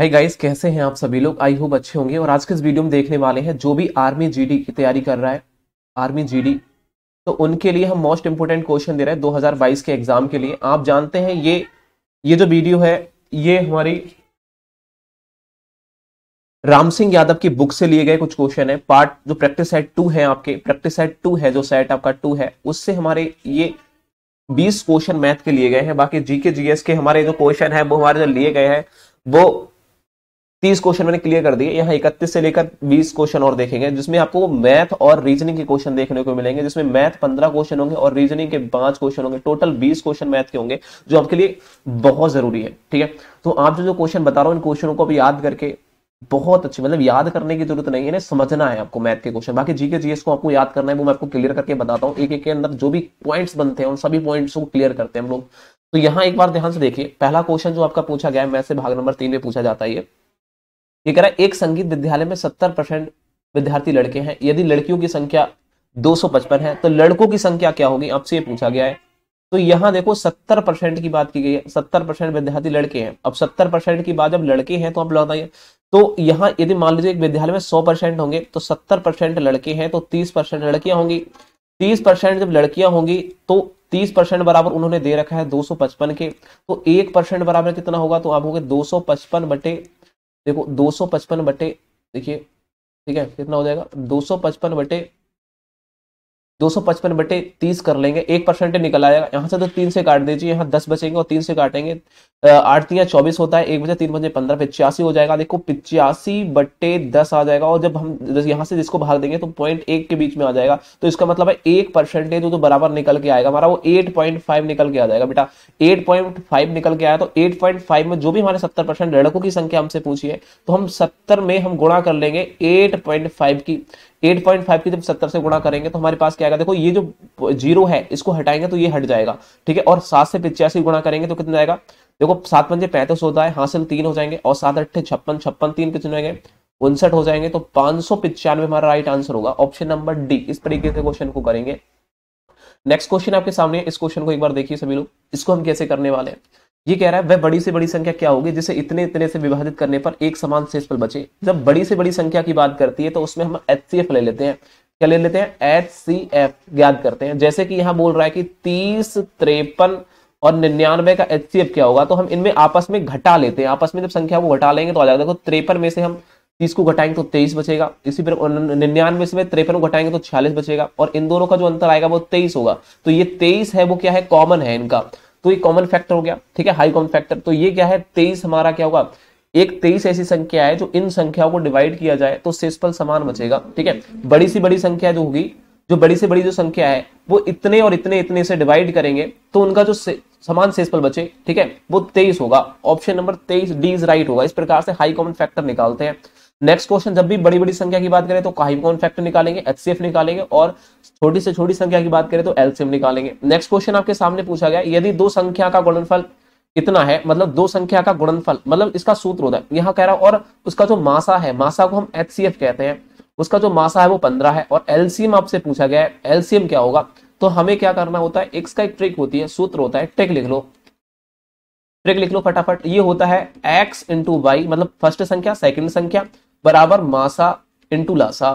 hi guys कैसे हैं आप सभी लोग आई होप अच्छे होंगे और आज के इस वीडियो में देखने वाले हैं जो भी आर्मी जीडी की तैयारी कर रहा है आर्मी जीडी तो उनके लिए हम मोस्ट इंपोर्टेंट क्वेश्चन दे रहे हैं 2022 के एग्जाम के लिए आप जानते हैं ये ये जो वीडियो है ये हमारी राम सिंह यादव की बुक से लिए गए कुछ क्वेश्चन है पार्ट जो प्रैक्टिस सेट टू है आपके प्रैक्टिस सेट टू है जो सेट आपका टू है उससे हमारे ये 20 क्वेश्चन मैथ के लिए गए हैं बाकी जीके जीएस के हमारे जो क्वेश्चन है वो हमारे जो लिए गए हैं वो तीस क्वेश्चन मैंने क्लियर कर दिए यहाँ इकतीस से लेकर बीस क्वेश्चन और देखेंगे जिसमें आपको मैथ और रीजनिंग के क्वेश्चन देखने को मिलेंगे जिसमें मैथ पंद्रह क्वेश्चन होंगे और रीजनिंग के पांच क्वेश्चन होंगे टोटल बीस क्वेश्चन मैथ के होंगे जो आपके लिए बहुत जरूरी है ठीक है तो आप जो जो क्वेश्चन बता रहा हूँ इन क्वेश्चनों को भी याद करके बहुत अच्छी मतलब याद करने की जरूरत नहीं है ना समझना है आपको मैथ के क्वेश्चन बाकी जीके जीएस को आपको याद करना है वो मैं आपको क्लियर करके बताता हूँ एक एक के अंदर जो भी पॉइंट्स बनते हैं उन सभी पॉइंट्स को क्लियर करते हैं हम लोग तो यहाँ एक बार ध्यान से देखिए पहला क्वेश्चन जो आपका पूछा गया है मैथ से भाग नंबर तीन में पूछा जाता है ये ये कह रहा है एक संगीत विद्यालय में सत्तर परसेंट विद्यार्थी लड़के हैं यदि लड़कियों की संख्या 255 है तो लड़कों की संख्या क्या होगी आपसे ये पूछा गया है तो यहाँ देखो 70 परसेंट की बात की गई है 70 परसेंट विद्यार्थी लड़के हैं अब 70 परसेंट की बात जब लड़के हैं तो आप बताइए तो यहाँ यदि मान लीजिए एक विद्यालय में 100 परसेंट होंगे तो 70 परसेंट लड़के हैं तो 30 परसेंट लड़कियां होंगी 30 परसेंट जब लड़कियां होंगी तो 30 परसेंट बराबर उन्होंने दे रखा है 255 के तो एक परसेंट बराबर कितना होगा तो आप होंगे दो पचपन बटे देखो दो सौ पचपन बटे देखिए ठीक है कितना हो जाएगा दो सौ पचपन बटे 255 बटे 30 कर लेंगे एक परसेंट निकल आएगा यहाँ से तो तीन से काट दीजिए यहाँ दस बचेंगे और तीन से काटेंगे आठ तीन चौबीस होता है एक बजे तीन बजे पंद्रह पिचासी हो जाएगा देखो पिचासी बटे दस आ जाएगा और जब हम यहाँ से जिसको भाग देंगे तो पॉइंट एक के बीच में आ जाएगा तो इसका मतलब है एक परसेंटेज तो बराबर निकल के आएगा हमारा वो एट निकल के आ जाएगा बेटा एट निकल के आया तो एट में जो भी हमारे सत्तर परसेंट लड़कों की संख्या हमसे पूछी है तो हम सत्तर में हम गुणा कर लेंगे एट की 8.5 की जब 70 से गुणा करेंगे तो हमारे पास क्या आएगा देखो ये जो जीरो है इसको हटाएंगे तो ये हट जाएगा ठीक है और सात से पिचासी गुणा करेंगे तो कितना आएगा देखो सात पंजे पैंतीस होता है हासिल तीन हो जाएंगे और सात अट्ठे छप्पन छप्पन तीन कितने होंगे उनसठ हो जाएंगे तो पांच सौ पिचानवे हमारा राइट आंसर होगा ऑप्शन नंबर डी इस तरीके से क्वेश्चन को करेंगे नेक्स्ट क्वेश्चन आपके सामने इस क्वेश्चन को एक बार देखिए सभी लोग इसको हम कैसे करने वाले हैं ये कह रहा है वह बड़ी से बड़ी संख्या क्या होगी जिसे इतने इतने से विभाजित करने पर एक समान शेषफल बचे जब बड़ी से बड़ी संख्या की बात करती है तो उसमें हम एच सी ले लेते हैं क्या ले लेते हैं एच सी एफ ज्ञात करते हैं जैसे कि यहां बोल रहा है कि तीस त्रेपन और निन्यानवे का एच सी एफ क्या होगा तो हम इनमें आपस में घटा लेते हैं आपस में जब संख्या को घटा लेंगे तो आ जाएगा देखो त्रेपन में से हम तीस को घटाएंगे तो तेईस बचेगा इसी प्रकार निन्यानवे से त्रेपन को घटाएंगे तो छियालीस बचेगा और इन दोनों का जो अंतर आएगा वो तेईस होगा तो ये तेईस है वो क्या है कॉमन है इनका तो ये कॉमन फैक्टर हो गया ठीक है हाई कॉमन फैक्टर तो ये क्या है तेईस हमारा क्या होगा एक तेईस ऐसी संख्या है जो इन संख्याओं को डिवाइड किया जाए तो शेषफल समान बचेगा ठीक है बड़ी सी बड़ी संख्या जो होगी जो बड़ी से बड़ी जो संख्या है वो इतने और इतने इतने से डिवाइड करेंगे तो उनका जो से, समान शेषफल बचे ठीक है वो तेईस होगा ऑप्शन नंबर तेईस डी इज राइट होगा इस प्रकार से हाई कॉमन फैक्टर निकालते हैं नेक्स्ट क्वेश्चन जब भी बड़ी बड़ी संख्या की बात करें तो काहिमकॉन फैक्टर निकालेंगे एचसीएफ निकालेंगे और छोटी से छोटी संख्या की बात करें तो एलसीएम निकालेंगे नेक्स्ट क्वेश्चन आपके सामने पूछा गया यदि दो संख्या का गुणनफल इतना है मतलब दो संख्या का गुणनफल मतलब इसका सूत्र होता है यहाँ कह रहा हूं और उसका जो मासा है मासा को हम एच कहते हैं उसका जो मासा है वो पंद्रह है और एलसीएम आपसे पूछा गया है एलसीएम क्या होगा तो हमें क्या करना होता है एक्स का एक ट्रिक होती है सूत्र होता है ट्रिक लिख लो ट्रिक लिख लो फटाफट ये होता है एक्स इंटू वाई मतलब फर्स्ट संख्या सेकंड संख्या बराबर मासा इंटू लासा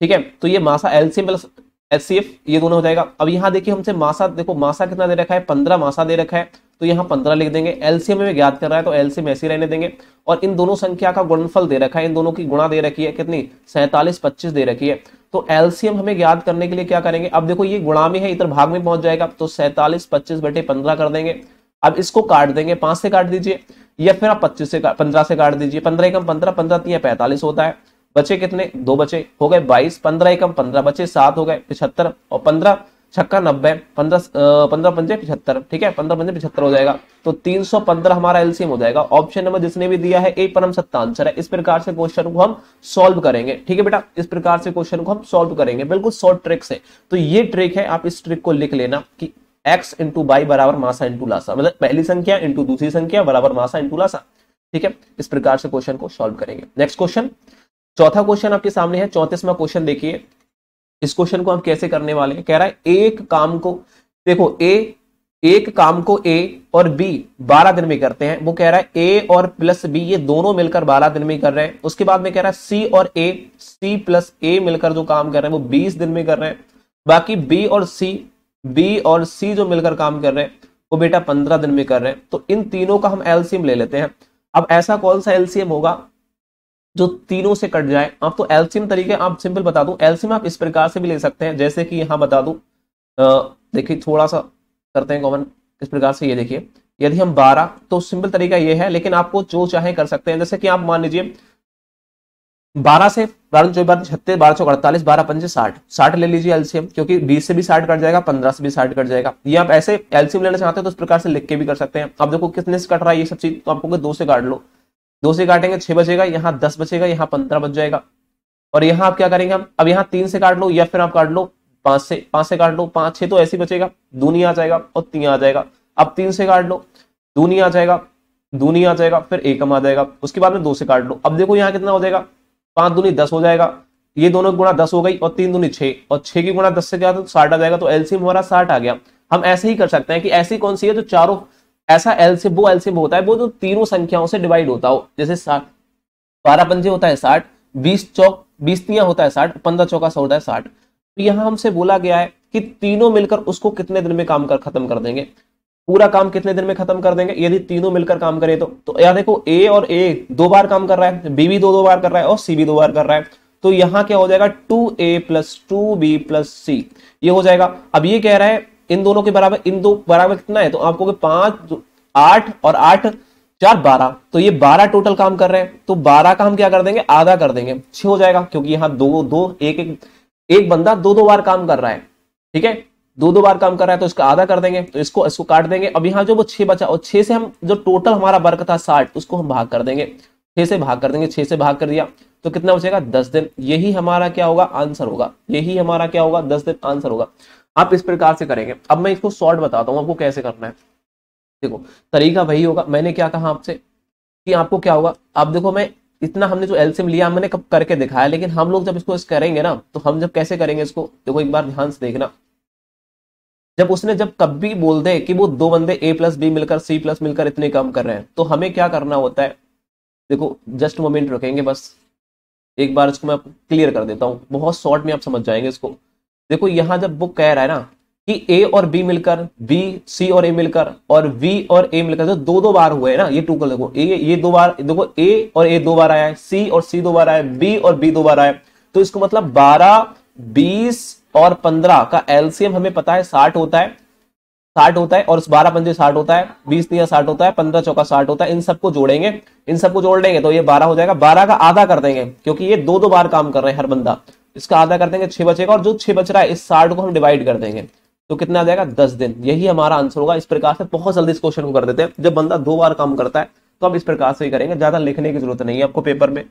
ठीक है तो ये मासा एलसीएम प्लस एच ये दोनों हो जाएगा अब यहाँ देखिए हमसे मासा देखो मासा कितना दे रखा है पंद्रह मासा दे रखा है तो यहाँ पंद्रह लिख देंगे एलसीएम हमें ज्ञात कर रहा है तो एलसीएम ऐसे रहने देंगे और इन दोनों संख्या का गुणफल दे रखा है इन दोनों की गुणा दे रखी है कितनी सैंतालीस पच्चीस दे रखी है तो एलसीएम हमें ज्ञात करने के लिए क्या करेंगे अब देखो ये गुणा में है इधर भाग में पहुंच जाएगा तो सैंतालीस पच्चीस बटे पंद्रह कर देंगे अब इसको काट देंगे पांच से काट दीजिए या फिर आप पच्चीस से पंद्रह से काट दीजिए पंद्रह एकम पंद्रह पंद्रह तीन पैंतालीस होता है बचे कितने दो बचे हो गए बाईस पंद्रह एकम पंद्रह बचे सात हो गए पिछहत्तर और पंद्रह छक्का नब्बे पंद्रह पंद्रह पंजे पिछहत्तर ठीक है पंद्रह पंजे पिछहत्तर हो जाएगा तो तीन सौ पंद्रह हमारा एलसीएम हो जाएगा ऑप्शन नंबर जिसने भी दिया है ए परम सत्ता आंसर है इस प्रकार से क्वेश्चन को हम सॉल्व करेंगे ठीक है बेटा इस प्रकार से क्वेश्चन को हम सॉल्व करेंगे बिल्कुल शॉर्ट ट्रिक से तो ये ट्रिक है आप इस ट्रिक को लिख लेना की एक्स इंटू बाई बराबर मासा इंटू लासा मतलब पहली संख्या इंटू दूसरी संख्या बराबर मासा इंटू लासा ठीक है इस प्रकार से क्वेश्चन को सॉल्व करेंगे नेक्स्ट क्वेश्चन चौथा क्वेश्चन आपके सामने है चौतीसवा क्वेश्चन देखिए इस क्वेश्चन को हम कैसे करने वाले हैं कह रहा है एक काम को देखो ए एक काम को ए और बी बारह दिन में करते हैं वो कह रहा है ए और प्लस बी ये दोनों मिलकर बारह दिन में कर रहे हैं उसके बाद में कह रहा है सी और ए सी प्लस ए मिलकर जो काम कर रहे हैं वो बीस दिन में कर रहे हैं बाकी बी और सी बी और सी जो मिलकर काम कर रहे हैं वो बेटा पंद्रह दिन में कर रहे हैं तो इन तीनों का हम एलसीएम ले लेते हैं अब ऐसा कौन सा एलसीएम होगा जो तीनों से कट जाए आप तो एलसीएम तरीके आप सिंपल बता दू एलसीएम आप इस प्रकार से भी ले सकते हैं जैसे कि यहां बता दू देखिए थोड़ा सा करते हैं कॉमन इस प्रकार से ये देखिए यदि हम 12 तो सिंपल तरीका ये है लेकिन आपको जो चाहे कर सकते हैं जैसे कि आप मान लीजिए बारह से बारह चौबीस बारह छत्तीस बारह सौ अड़तालीस बारह पंजे साठ साठ ले लीजिए एलसीएम क्योंकि बीस से भी साठ कट जाएगा पंद्रह से भी साठ कट जाएगा ये आप ऐसे एलसीएम लेना चाहते हो तो इस प्रकार से लिख के भी कर सकते हैं आप देखो कितने से कट रहा है ये सब चीज तो आपको दो से काट लो दो से काटेंगे छह बचेगा यहाँ दस बचेगा यहाँ पंद्रह बच जाएगा और यहाँ आप क्या करेंगे हम अब यहाँ तीन से काट लो या फिर आप काट लो पांच से पांच से काट लो पांच छह तो ऐसे बचेगा दूनी आ जाएगा और तीन आ जाएगा अब तीन से काट लो दूनी आ जाएगा दूनी आ जाएगा फिर एकम आ जाएगा उसके बाद में दो से काट लो अब देखो यहाँ कितना हो जाएगा पांच दूनी दस हो जाएगा ये दोनों गुणा दस हो गई और तीन दूनी छह और छह की गुणा दस से क्या तो साठ आ जाएगा तो एलसीएम हमारा साठ आ गया हम ऐसे ही कर सकते हैं कि ऐसी कौन सी है जो चारों ऐसा एलसीएम वो एलसीएम होता है वो जो तीनों संख्याओं से डिवाइड होता हो जैसे साठ बारह पंजे होता है साठ बीस चौक बीस तिया होता है साठ पंद्रह चौका सौ होता है साठ तो यहां हमसे बोला गया है कि तीनों मिलकर उसको कितने दिन में काम कर खत्म कर देंगे पूरा काम कितने दिन में खत्म कर देंगे यदि तीनों मिलकर काम करें तो तो यहाँ देखो ए और ए दो बार काम कर रहा है बी भी दो दो बार कर रहा है और सी भी दो बार कर रहा है तो यहाँ क्या हो जाएगा two A plus two B plus C ये हो जाएगा अब ये कह रहा है इन दोनों के बराबर इन दो बराबर कितना है तो आपको पांच आठ और आठ चार बारह तो ये बारह टोटल काम कर रहे हैं तो बारह का हम क्या कर देंगे आधा कर देंगे छह हो जाएगा क्योंकि यहाँ दो दो एक एक एक बंदा दो दो बार काम कर रहा है ठीक है दो दो बार काम कर रहा है तो इसका आधा कर देंगे तो इसको इसको काट देंगे अब यहाँ जो वो छह बचा और छह से हम जो टोटल हमारा वर्क था साठ उसको हम भाग कर देंगे छह से भाग कर देंगे छह से भाग कर दिया तो कितना बचेगा दस दिन यही हमारा क्या होगा आंसर होगा यही हमारा क्या होगा दस दिन आंसर होगा आप इस प्रकार से करेंगे अब मैं इसको शॉर्ट बताता हूँ आपको कैसे करना है देखो तरीका वही होगा मैंने क्या कहा आपसे कि आपको क्या होगा आप देखो मैं इतना हमने जो एलसीएम लिया मैंने कब करके दिखाया लेकिन हम लोग जब इसको करेंगे ना तो हम जब कैसे करेंगे इसको देखो एक बार ध्यान से देखना जब उसने जब कभी बोल दे कि वो दो बंदे ए प्लस बी मिलकर सी प्लस मिलकर इतने काम कर रहे हैं तो हमें क्या करना होता है देखो जस्ट मोमेंट रखेंगे बस एक बार इसको मैं क्लियर कर देता हूँ बहुत शॉर्ट में आप समझ जाएंगे इसको देखो यहाँ जब वो कह रहा है ना कि ए और बी मिलकर बी सी और ए मिलकर और वी और ए मिलकर जो तो दो दो बार हुए है ना ये टू कर देखो ए ये दो बार देखो ए और ए दो बार आया है सी और सी दो बार आया बी और बी दो बार आया तो इसको मतलब बारह बीस और पंद्रह का एलसीएम हमें पता है साठ होता है साठ होता है और बारह पंजे साठ होता है बीस तीन साठ होता है पंद्रह चौका साठ होता है इन सबको जोड़ेंगे इन सबको जोड़ लेंगे तो ये बारह हो जाएगा बारह का आधा कर देंगे क्योंकि ये दो दो बार काम कर रहे हैं हर बंदा इसका आधा कर देंगे छह बचेगा और जो छह बच रहा है इस साठ को हम डिवाइड कर देंगे तो कितना आ जाएगा दस दिन यही हमारा आंसर होगा इस प्रकार से बहुत जल्दी इस क्वेश्चन को कर देते हैं जब बंदा दो बार काम करता है तो हम इस प्रकार से ही करेंगे ज्यादा लिखने की जरूरत नहीं है आपको पेपर में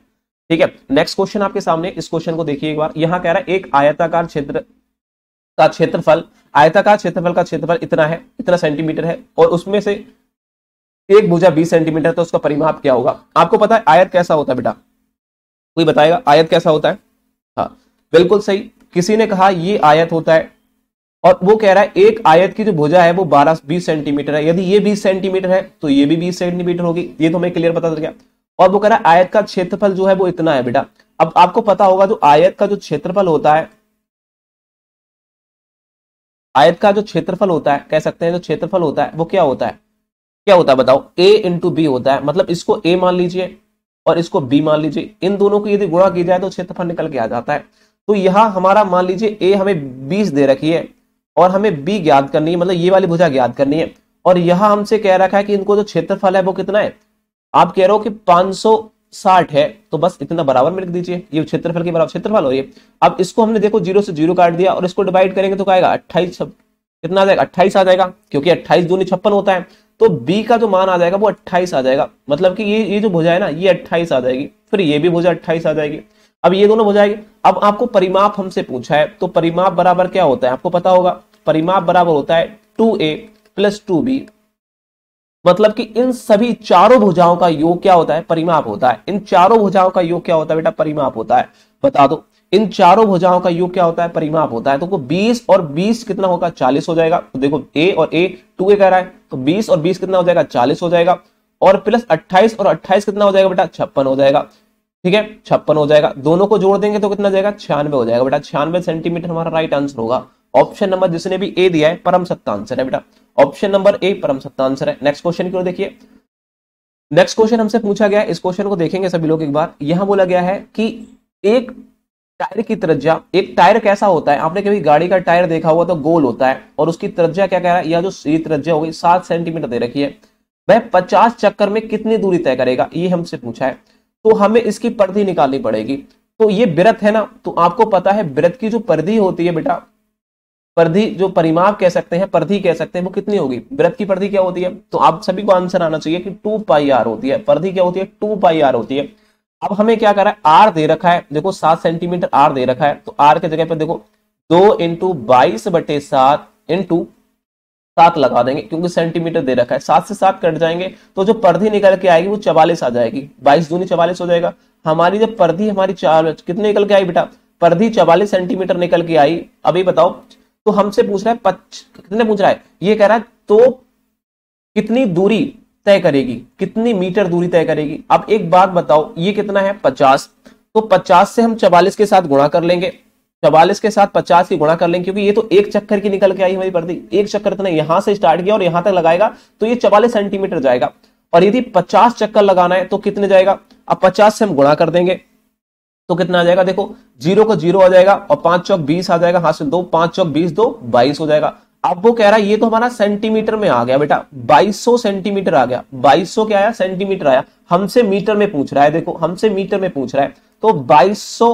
ठीक है नेक्स्ट क्वेश्चन आपके सामने इस क्वेश्चन को देखिए एक बार यहां कह रहा है एक आयताकार क्षेत्र का क्षेत्रफल आयताकार क्षेत्रफल का क्षेत्रफल इतना है इतना सेंटीमीटर है और उसमें से एक भुजा बीस सेंटीमीटर तो उसका परिमाप क्या होगा आपको पता है आयत कैसा होता है बेटा कोई बताएगा आयत कैसा होता है हाँ बिल्कुल सही किसी ने कहा ये आयत होता है और वो कह रहा है एक आयत की जो भुजा है वो 12 20 सेंटीमीटर है यदि ये 20 सेंटीमीटर है तो ये भी 20 सेंटीमीटर होगी ये तो हमें क्लियर पता चल गया और वो कह रहा है आयत का क्षेत्रफल जो है वो इतना है बेटा अब आपको पता होगा जो आयत का जो क्षेत्रफल होता है आयत का जो क्षेत्रफल होता है कह सकते हैं जो क्षेत्रफल होता है वो क्या होता है क्या होता है बताओ ए इंटू बी होता है मतलब इसको ए मान लीजिए और इसको बी मान लीजिए इन दोनों को यदि गुणा की जाए तो क्षेत्रफल निकल के आ जाता है तो यहां हमारा मान लीजिए ए हमें बीस दे रखी है और हमें बी ज्ञात करनी है मतलब ये वाली भुजा ज्ञात करनी है और यहां हमसे कह रखा है कि इनको जो क्षेत्रफल है वो कितना है आप कह रहे हो कि 560 है तो बस इतना बराबर में लिख दीजिए ये क्षेत्रफल के बराबर क्षेत्रफल हो ये अब इसको हमने देखो जीरो से जीरो काट दिया और इसको डिवाइड करेंगे तो आएगा अट्ठाईस कितना आ जाएगा अट्ठाईस आ जाएगा क्योंकि अट्ठाईस दूनी छप्पन होता है तो बी का जो मान आ जाएगा वो अट्ठाईस आ जाएगा मतलब कि ये ये जो भुजा है ना ये अट्ठाईस आ जाएगी फिर ये भी भुजा अट्ठाईस आ जाएगी अब ये दोनों हो अब आपको परिमाप हमसे पूछा है तो परिमाप बराबर क्या होता है आपको पता होगा परिमाप बराबर होता है two A plus two B मतलब कि इन सभी चारों भुजाओं का योग क्या होता है परिमाप होता है इन चारों भुजाओं का योग क्या होता है बेटा परिमाप होता है बता दो इन चारों भुजाओं का योग क्या होता है परिमाप होता है तो बीस और बीस कितना होगा चालीस हो जाएगा तो देखो ए और ए टू ए कह रहा है तो 20 और 20 कितना हो जाएगा 40 हो जाएगा और प्लस अट्ठाईस और अट्ठाईस कितना हो जाएगा बेटा छप्पन हो जाएगा ठीक है छप्पन हो जाएगा दोनों को जोड़ देंगे तो कितना जाएगा छियानवे हो जाएगा बेटा छियानवे सेंटीमीटर हमारा राइट आंसर होगा ऑप्शन नंबर जिसने भी ए दिया है परम सत्ता आंसर है बेटा ऑप्शन नंबर ए परम सत्ता आंसर है नेक्स्ट क्वेश्चन की ओर देखिए नेक्स्ट क्वेश्चन हमसे पूछा गया इस क्वेश्चन को देखेंगे सभी लोग एक बार यहां बोला गया है कि एक टायर की त्रिज्या एक टायर कैसा होता है आपने कभी गाड़ी का टायर देखा होगा तो गोल होता है और उसकी त्रिज्या क्या कह रहा है या जो सी त्रिज्या होगी सात सेंटीमीटर दे रखी है वह पचास चक्कर में कितनी दूरी तय करेगा ये हमसे पूछा है तो हमें इसकी परिधि निकालनी पड़ेगी तो ये व्रत है ना तो आपको पता है व्रत की जो परिधि होती है बेटा परधि जो परिमाप कह सकते हैं परधि कह सकते हैं वो कितनी होगी वृत्त की परधि क्या होती है तो आप सभी को आंसर आना चाहिए कि टू पाई आर होती है परधि क्या होती है टू पाई आर होती है अब हमें क्या करा है आर दे रखा है देखो सात सेंटीमीटर आर दे रखा है तो आर के जगह पर देखो दो इंटू बाईस बटे सात इंटू सात लगा देंगे क्योंकि सेंटीमीटर दे रखा है सात से सात कट जाएंगे तो जो परधि निकल के आएगी वो चवालीस आ जाएगी बाईस दूनी चवालीस हो जाएगा हमारी जब परधि हमारी चार कितने निकल के आई बेटा परधि चवालीस सेंटीमीटर निकल के आई अभी बताओ तो हमसे पूछ रहा है पच कितने पूछ रहा है ये कह रहा है तो कितनी दूरी तय करेगी कितनी मीटर दूरी तय करेगी अब एक बात बताओ ये कितना है पचास तो पचास से हम चवालीस के साथ गुणा कर लेंगे चवालीस के साथ पचास की गुणा कर लेंगे क्योंकि ये तो एक चक्कर की निकल के आई हमारी पर्दी एक चक्कर इतना तो यहां से स्टार्ट किया और यहां तक लगाएगा तो ये चवालीस सेंटीमीटर जाएगा और यदि पचास चक्कर लगाना है तो कितने जाएगा अब पचास से हम गुणा कर देंगे तो कितना आ जाएगा देखो जीरो को जीरो आ जाएगा और पांच चौक बीस आ जाएगा हाथ से दो पांच चौक बीस दो बाईस हो जाएगा अब वो कह रहा है ये तो हमारा सेंटीमीटर में आ गया बेटा 2200 सेंटीमीटर आ गया 2200 क्या आया सेंटीमीटर आया हमसे मीटर में पूछ रहा है देखो हमसे मीटर में पूछ रहा है तो 2200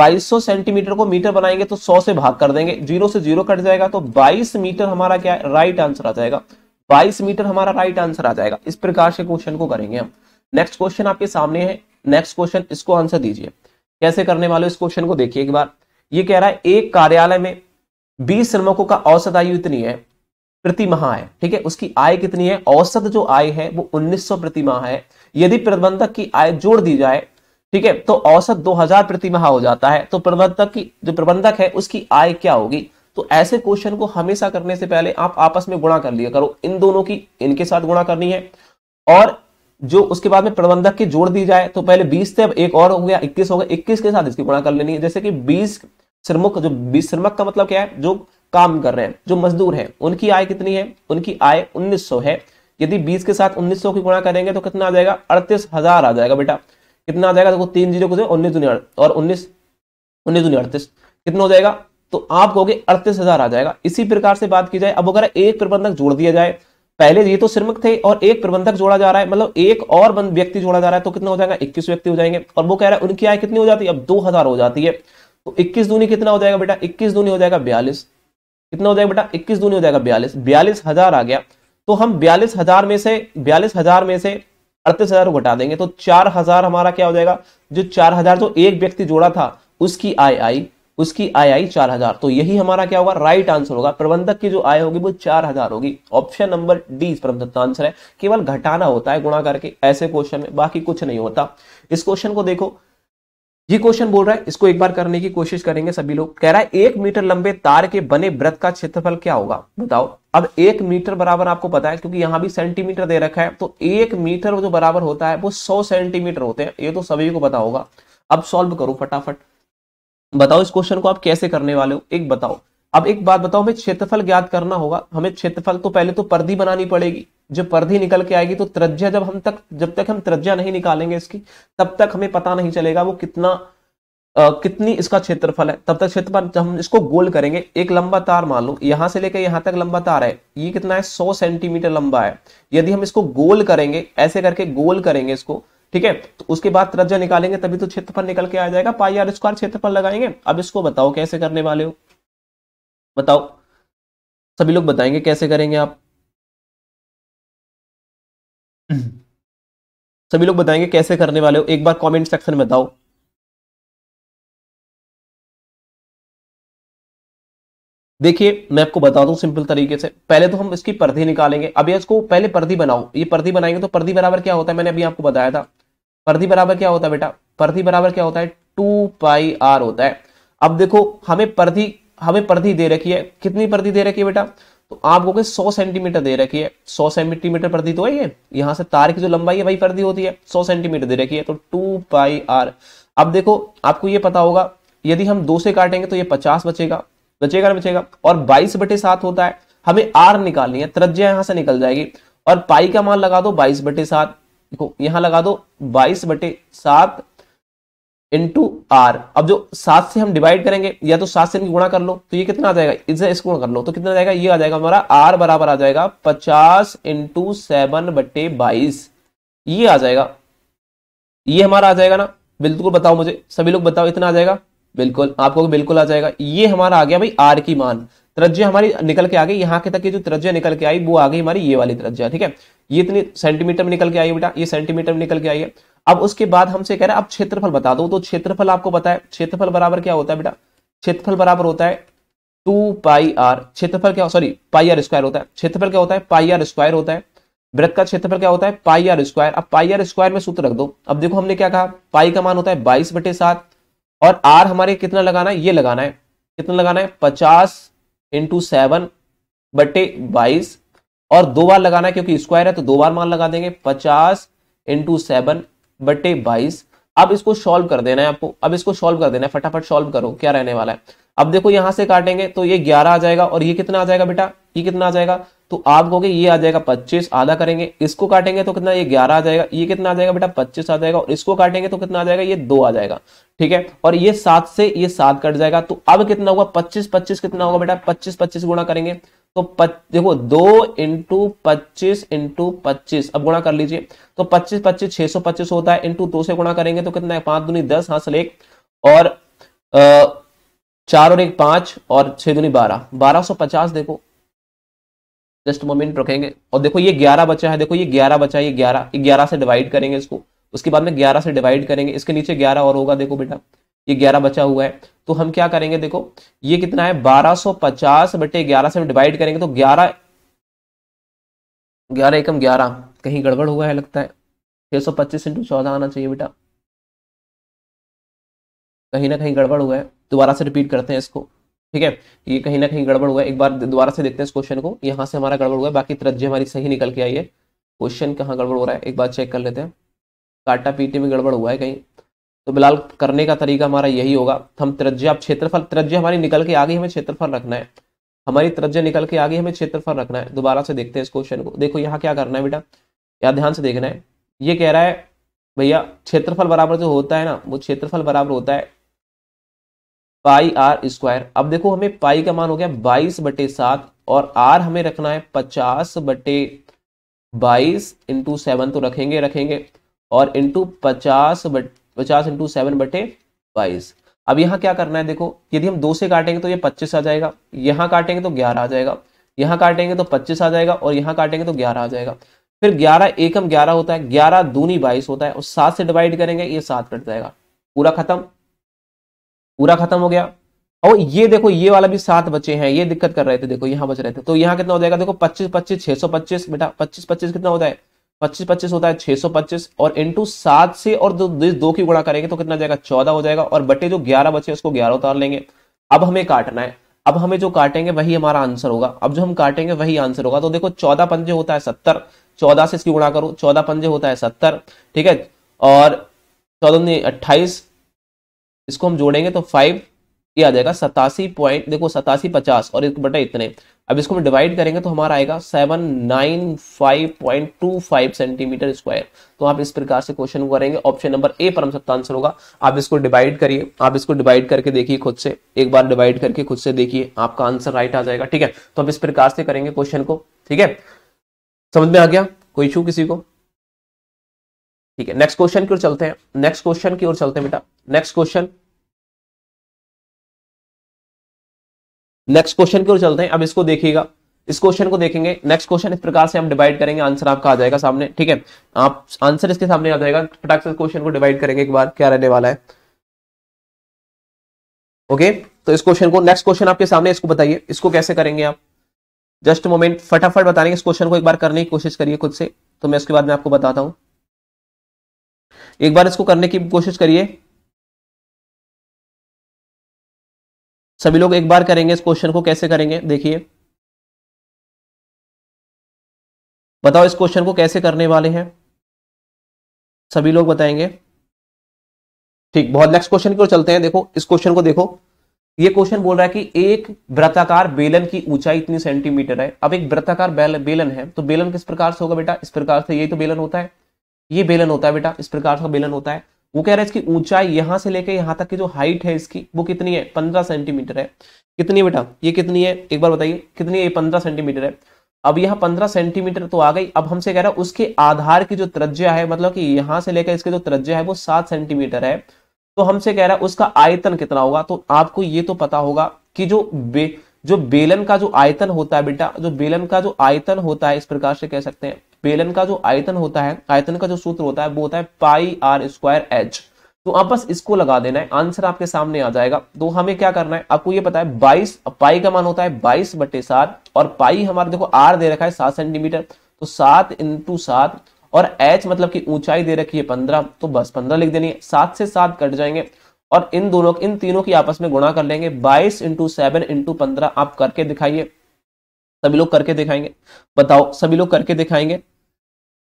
2200 सेंटीमीटर को मीटर बनाएंगे तो 100 से भाग कर देंगे जीरो से जीरो कट जाएगा तो 22 मीटर हमारा क्या है राइट आंसर आ जाएगा बाईस मीटर हमारा राइट आंसर आ जाएगा इस प्रकार से क्वेश्चन को करेंगे हम नेक्स्ट क्वेश्चन आपके सामने है नेक्स्ट क्वेश्चन इसको आंसर दीजिए कैसे करने वाले इस क्वेश्चन को देखिए एक बार ये कह रहा है एक कार्यालय में बीस श्रमिकों का औसत आयु इतनी है प्रति माह है ठीक है उसकी आय कितनी है औसत जो आय है वो 1900 प्रति माह है यदि प्रबंधक की आय जोड़ दी जाए ठीक है तो औसत 2000 प्रति माह हो जाता है तो प्रबंधक की जो प्रबंधक है उसकी आय क्या होगी तो ऐसे क्वेश्चन को हमेशा करने से पहले आप आपस में गुणा कर लिया करो इन दोनों की इनके साथ गुणा करनी है और जो उसके बाद में प्रबंधक की जोड़ दी जाए तो पहले बीस थे अब एक और हो गया इक्कीस हो गया इक्कीस के साथ इसकी गुणा कर लेनी है जैसे कि बीस श्रमुख जो बीस श्रमक का मतलब क्या है जो काम कर रहे हैं जो मजदूर हैं उनकी आय कितनी है उनकी आय 1900 है यदि 20 के साथ 1900 की गुणा करेंगे तो कितना आ जाएगा अड़तीस हजार आ जाएगा बेटा कितना आ जाएगा देखो तो तीन जीरो को उन्नीस दुनिया और उन्नीस उन्नीस दुनिया अड़तीस कितना हो जाएगा तो आप कहोगे अड़तीस हजार आ जाएगा इसी प्रकार से बात की जाए अब अगर एक प्रबंधक जोड़ दिया जाए पहले ये तो सिरमुख थे और एक प्रबंधक जोड़ा जा रहा है मतलब एक और व्यक्ति जोड़ा जा रहा है तो कितना हो जाएगा इक्कीस व्यक्ति हो जाएंगे और वो कह रहा है उनकी आय कितनी हो जाती है अब दो हजार हो जाती है तो इक्कीस दूनी कितना हो जाएगा बेटा इक्कीस दूनी हो जाएगा बयालीस कितना हो जाएगा बेटा इक्कीस दूनी हो जाएगा बयालीस बयालीस हजार आ गया तो हम बयालीस हजार में से बयालीस हजार में से अड़तीस हजार को घटा देंगे तो चार हजार हमारा क्या हो जाएगा जो चार हजार जो एक व्यक्ति जोड़ा था उसकी आय आई उसकी आय आई चार हजार तो यही हमारा क्या होगा राइट आंसर होगा प्रबंधक की जो आय होगी वो चार हजार होगी ऑप्शन नंबर डी इस प्रबंधक का आंसर है केवल घटाना होता है गुणा करके ऐसे क्वेश्चन में बाकी कुछ नहीं होता इस क्वेश्चन को देखो ये क्वेश्चन बोल रहा है इसको एक बार करने की कोशिश करेंगे सभी लोग कह रहा है एक मीटर लंबे तार के बने व्रत का क्षेत्रफल क्या होगा बताओ अब एक मीटर बराबर आपको पता है क्योंकि यहां भी सेंटीमीटर दे रखा है तो एक मीटर जो बराबर होता है वो सौ सेंटीमीटर होते हैं ये तो सभी को पता होगा अब सॉल्व करो फटाफट बताओ इस क्वेश्चन को आप कैसे करने वाले हो एक बताओ अब एक बात बताओ हमें क्षेत्रफल ज्ञात करना होगा हमें क्षेत्रफल तो पहले तो पर्दी बनानी पड़ेगी जब पर्दी निकल के आएगी तो त्रज्या जब हम तक जब तक हम त्रज्या नहीं निकालेंगे इसकी तब तक हमें पता नहीं चलेगा वो कितना आ, कितनी इसका क्षेत्रफल है तब तक क्षेत्रफल हम इसको गोल करेंगे एक लंबा तार मान लो यहां से लेकर यहां तक लंबा तार है ये कितना है सौ सेंटीमीटर लंबा है यदि हम इसको गोल करेंगे ऐसे करके गोल करेंगे इसको ठीक है तो उसके बाद त्रजा निकालेंगे तभी तो क्षेत्रफल निकल के आ जाएगा पाई आर स्क्वायर क्षेत्रफल लगाएंगे अब इसको बताओ कैसे करने वाले हो बताओ सभी लोग बताएंगे कैसे करेंगे आप सभी लोग बताएंगे कैसे करने वाले हो एक बार कमेंट सेक्शन में बताओ देखिए मैं आपको बता दूं सिंपल तरीके से पहले तो हम इसकी पर्दी निकालेंगे अभी इसको पहले पर्दी बनाओ ये पर्दी बनाएंगे तो पर्दी बराबर क्या होता है मैंने अभी आपको बताया था परधि बराबर क्या होता है बेटा परधि बराबर क्या होता है टू पाई आर होता है अब देखो हमें परधि हमें परधि दे रखी है कितनी परधि दे रखी है बेटा तो आप लोग 100 सेंटीमीटर दे रखी है 100 सेंटीमीटर परधि तो है ये से तार की जो लंबाई है वही परधि होती है 100 सेंटीमीटर दे रखी है तो टू पाई आर अब देखो आपको ये पता होगा यदि हम दो से काटेंगे तो ये पचास बचेगा बचेगा ना बचेगा और बाईस बटे सात होता है हमें आर निकालनी है त्रिज्या यहां से निकल जाएगी और पाई का मान लगा दो बाईस बटे सात देखो यहां लगा दो बाईस बटे सात इंटू आर अब जो सात से हम डिवाइड करेंगे या तो सात से इनकी गुणा कर लो तो ये कितना आ जाएगा इससे इसको गुणा कर लो तो कितना आ जाएगा ये आ जाएगा हमारा आर बराबर आ जाएगा पचास इंटू सेवन बटे बाईस ये आ जाएगा ये हमारा आ जाएगा ना बिल्कुल बताओ मुझे सभी लोग बताओ इतना आ जाएगा बिल्कुल आपको बिल्कुल आ जाएगा ये हमारा आ गया भाई आर की मान त्रज्या हमारी निकल के आ गई यहाँ के तक ये जो त्रज्या निकल के आई वो आ गई हमारी ये वाली त्रज्या ठीक है ये इतनी सेंटीमीटर में निकल के आई बेटा ये सेंटीमीटर में निकल के आई है अब उसके बाद हमसे कह रहे हैं अब क्षेत्रफल बता दो तो क्षेत्रफल आपको बताए क्षेत्रफल बराबर क्या होता है बेटा क्षेत्रफल बराबर होता है टू पाई आर क्षेत्रफल क्या सॉरी पाई आर स्क्वायर होता है क्षेत्रफल क्या होता है पाई आर स्क्वायर होता है वृत्त का क्षेत्रफल क्या होता है पाई आर स्क्वायर अब पाई आर स्क्वायर में सूत्र रख दो अब देखो हमने क्या कहा पाई का मान होता है बाईस बटे सात और आर हमारे कितना लगाना है ये लगाना है कितना लगाना है पचास इंटू सेवन बटे बाईस और दो बार लगाना क्योंकि स्क्वायर है तो दो बार मान लगा देंगे पचास इंटू सेवन बटे बाईस अब इसको सॉल्व कर देना है आपको अब इसको सॉल्व कर देना है फटाफट सॉल्व करो क्या रहने वाला है अब देखो यहां से काटेंगे तो ये ग्यारह आ जाएगा और ये कितना आ जाएगा बेटा ये कितना आ जाएगा तो आप कहोगे ये आ जाएगा पच्चीस आधा करेंगे इसको काटेंगे तो कितना ये ग्यारह आ जाएगा ये कितना आ जाएगा बेटा पच्चीस आ जाएगा और इसको काटेंगे तो कितना आ जाएगा ये दो आ जाएगा ठीक है और ये सात से ये सात कट जाएगा तो अब कितना होगा पच्चीस पच्चीस कितना होगा बेटा पच्चीस पच्चीस गुणा करेंगे तो देखो दो इंटू पच्चीस इंटू पच्चीस अब गुणा कर लीजिए तो पच्चीस पच्चीस छह सौ पच्चीस होता है इंटू दो से गुणा करेंगे तो कितना है पांच दुनी दस हाँ एक और चार और एक पांच और छह दुनी बारह बारह सौ पचास देखो जस्ट मोमेंट रखेंगे और देखो ये ग्यारह बचा है देखो ये ग्यारह बचा है ये ग्यारह ग्यारह से डिवाइड करेंगे इसको उसके बाद में ग्यारह से डिवाइड करेंगे इसके नीचे ग्यारह और होगा देखो बेटा ये ग्यारह बचा हुआ है तो हम क्या करेंगे देखो ये कितना है बारह सौ पचास बटे ग्यारह से डिवाइड करेंगे तो ग्यारह ग्यारह एकम ग्यारह कहीं गड़बड़ हुआ है लगता है छह सौ पच्चीस इंटू चौदह आना चाहिए बेटा कहीं ना कहीं गड़बड़ हुआ है दोबारा से रिपीट करते हैं इसको ठीक है ये कहीं ना कहीं गड़बड़ हुआ एक बार दोबारा से देखते हैं इस क्वेश्चन को यहाँ से हमारा गड़बड़ हुआ है बाकी तरज्जे हमारी सही निकल के आई है क्वेश्चन कहाँ गड़बड़ हो रहा है एक बार चेक कर लेते हैं काटा पीटे में गड़बड़ हुआ है कहीं तो बिलाल करने का तरीका हमारा यही होगा हम त्रज्य आप क्षेत्रफल त्रज्य हमारी निकल के आगे हमें क्षेत्रफल रखना है हमारी त्रज्य निकल के आगे हमें क्षेत्रफल रखना है दोबारा से देखते हैं इस क्वेश्चन को देखो यहाँ क्या करना है बेटा यहाँ ध्यान से देखना है ये कह रहा है भैया क्षेत्रफल बराबर जो होता है ना वो क्षेत्रफल बराबर होता है पाई आर स्क्वायर अब देखो हमें पाई का मान हो गया बाईस बटे सात और आर हमें रखना है पचास बटे बाईस इंटू सेवन तो रखेंगे रखेंगे और इंटू पचास बट पचास इंटू सेवन बटे बाईस अब यहाँ क्या करना है देखो यदि हम दो से काटेंगे तो ये पच्चीस आ जाएगा यहाँ काटेंगे तो ग्यारह आ जाएगा यहाँ काटेंगे तो पच्चीस आ जाएगा और यहाँ काटेंगे तो ग्यारह आ जाएगा फिर ग्यारह एकम ग्यारह होता है ग्यारह दूनी बाईस होता है और सात से डिवाइड करेंगे ये सात कट जाएगा पूरा खत्म पूरा खत्म हो गया और ये देखो ये वाला भी सात बचे हैं ये दिक्कत कर रहे थे देखो यहाँ बच रहे थे तो यहाँ कितना हो जाएगा देखो पच्चीस पच्चीस छह सौ पच्चीस बेटा पच्चीस पच्चीस कितना होता है पच्चीस पच्चीस होता है छह सौ पच्चीस और इंटू सात से और दो, दो की गुणा करेंगे तो कितना जाएगा चौदह हो जाएगा और बटे जो ग्यारह बचे उसको ग्यारह उतार लेंगे अब हमें काटना है अब हमें जो काटेंगे वही हमारा आंसर होगा अब जो हम काटेंगे वही आंसर होगा तो देखो चौदह पंजे होता है सत्तर चौदह से इसकी गुणा करो चौदह पंजे होता है सत्तर ठीक है और चौदह अट्ठाईस इसको हम जोड़ेंगे तो फाइव ये आ जाएगा सतासी पॉइंट देखो सतासी पचास और एक बटा इतने अब इसको हम डिवाइड करेंगे तो हमारा आएगा seven nine five point two five centimetre square तो आप इस प्रकार से क्वेश्चन करेंगे ऑप्शन नंबर ए पर हम सबका आंसर होगा आप इसको डिवाइड करिए आप इसको डिवाइड करके देखिए खुद से एक बार डिवाइड करके खुद से देखिए आपका आंसर राइट आ जाएगा ठीक है तो आप इस प्रकार से करेंगे क्वेश्चन को ठीक है समझ में आ गया कोई इशू किसी को ठीक है नेक्स्ट क्वेश्चन की ओर चलते हैं नेक्स्ट क्वेश्चन की ओर चलते हैं बेटा नेक्स्ट क्वेश्चन नेक्स्ट क्वेश्चन की ओर चलते हैं अब इसको देखिएगा इस क्वेश्चन को देखेंगे नेक्स्ट क्वेश्चन इस प्रकार से हम डिवाइड करेंगे आंसर आपका आ जाएगा सामने ठीक है आप आंसर इसके सामने आ जाएगा फटाक से क्वेश्चन को डिवाइड करेंगे एक बार क्या रहने वाला है ओके तो इस क्वेश्चन को नेक्स्ट क्वेश्चन आपके सामने इसको बताइए इसको कैसे करेंगे आप जस्ट मोमेंट फटाफट बताएंगे इस क्वेश्चन को एक बार करने की कोशिश करिए खुद से तो मैं उसके बाद में आपको बताता हूँ एक बार इसको करने की कोशिश करिए सभी लोग एक बार करेंगे इस क्वेश्चन को कैसे करेंगे देखिए बताओ इस क्वेश्चन को कैसे करने वाले हैं सभी लोग बताएंगे ठीक बहुत नेक्स्ट क्वेश्चन की ओर चलते हैं देखो इस क्वेश्चन को देखो ये क्वेश्चन बोल रहा है कि एक वृत्ताकार बेलन की ऊंचाई इतनी सेंटीमीटर है अब एक वृत्ताकार बेलन है तो बेलन किस प्रकार से होगा बेटा इस प्रकार से यही तो बेलन होता है ये बेलन होता है बेटा इस प्रकार का बेलन होता है वो कह रहा है इसकी ऊंचाई यहां से लेकर यहां तक की जो हाइट है इसकी वो कितनी है पंद्रह सेंटीमीटर है कितनी है बेटा ये कितनी है एक बार बताइए कितनी है ये पंद्रह सेंटीमीटर है अब यहाँ पंद्रह सेंटीमीटर तो आ गई अब हमसे कह रहा है उसके आधार की जो त्रज्या है मतलब कि यहां से लेकर इसके जो त्रज्या है वो सात सेंटीमीटर है तो हमसे कह रहा है उसका आयतन कितना होगा तो आपको ये तो पता होगा कि जो बे जो बेलन का जो आयतन होता है बेटा जो बेलन का जो आयतन होता है इस प्रकार से कह सकते हैं बेलन का जो आयतन होता है आयतन का जो सूत्र होता है वो होता है पाई आर स्क्वायर एच तो आप बस इसको लगा देना है आंसर आपके सामने आ जाएगा तो हमें क्या करना है आपको ये पता है बाईस पाई का मान होता है बाईस बटे सात और पाई हमारे देखो आर दे रखा है सात सेंटीमीटर तो सात इंटू सात और एच मतलब की ऊंचाई दे रखी है पंद्रह तो बस पंद्रह लिख देनी है सात से सात कट जाएंगे और इन दोनों इन तीनों की आपस में गुणा कर लेंगे बाईस इंटू सेवन इंटू पंद्रह आप करके दिखाइए सभी लोग करके दिखाएंगे बताओ सभी लोग करके दिखाएंगे